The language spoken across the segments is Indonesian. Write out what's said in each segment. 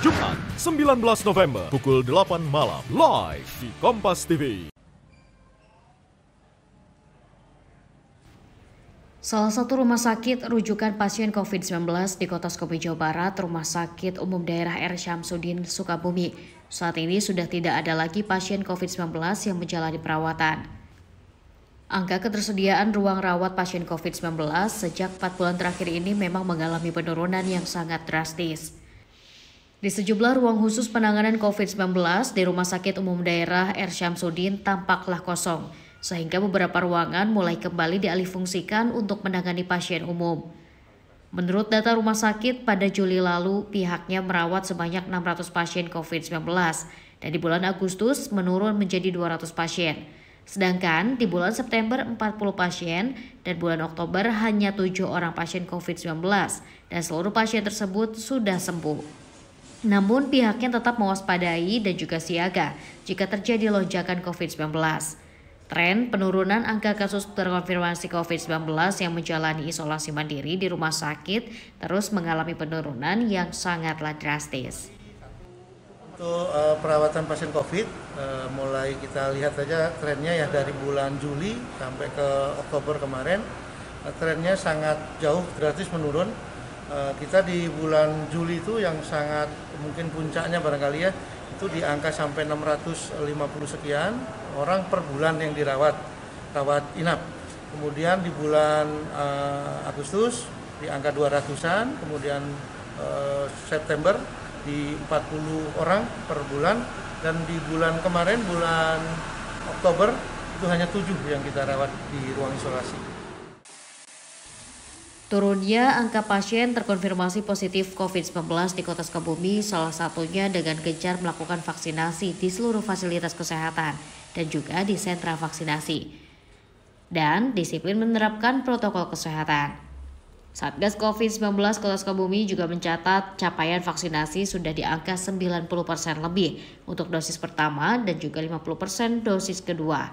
Jumat 19 November pukul 8 malam live di Kompas TV. Salah satu rumah sakit rujukan pasien COVID-19 di Kota Skopi, Jawa Barat, Rumah Sakit Umum Daerah R. Syamsuddin, Sukabumi. Saat ini sudah tidak ada lagi pasien COVID-19 yang menjalani perawatan. Angka ketersediaan ruang rawat pasien COVID-19 sejak 4 bulan terakhir ini memang mengalami penurunan yang sangat drastis. Di sejumlah ruang khusus penanganan COVID-19 di Rumah Sakit Umum Daerah R. Syamsuddin tampaklah kosong, sehingga beberapa ruangan mulai kembali dialihfungsikan untuk menangani pasien umum. Menurut data rumah sakit, pada Juli lalu pihaknya merawat sebanyak 600 pasien COVID-19 dan di bulan Agustus menurun menjadi 200 pasien. Sedangkan di bulan September 40 pasien dan bulan Oktober hanya 7 orang pasien COVID-19 dan seluruh pasien tersebut sudah sembuh. Namun pihaknya tetap mewaspadai dan juga siaga jika terjadi lonjakan COVID-19. Tren penurunan angka kasus terkonfirmasi COVID-19 yang menjalani isolasi mandiri di rumah sakit terus mengalami penurunan yang sangatlah drastis. Untuk uh, perawatan pasien COVID, uh, mulai kita lihat saja trennya ya dari bulan Juli sampai ke Oktober kemarin, uh, trennya sangat jauh drastis menurun Eh, kita di bulan Juli itu yang sangat mungkin puncaknya barangkali ya itu di angka sampai 650 sekian orang per bulan yang dirawat rawat inap. Kemudian di bulan uh, Agustus di angka 200-an, kemudian uh, September di 40 orang per bulan dan di bulan kemarin bulan Oktober itu hanya tujuh yang kita rawat di ruang isolasi. Turunnya angka pasien terkonfirmasi positif COVID-19 di Kota Sukabumi salah satunya dengan gencar melakukan vaksinasi di seluruh fasilitas kesehatan dan juga di sentra vaksinasi. Dan disiplin menerapkan protokol kesehatan. Satgas COVID-19 Kota Sukabumi juga mencatat capaian vaksinasi sudah di angka 90% lebih untuk dosis pertama dan juga 50% dosis kedua.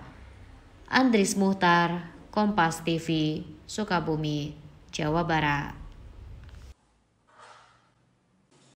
Andris Muhtar, Kompas TV, Sukabumi. Jawa Barat.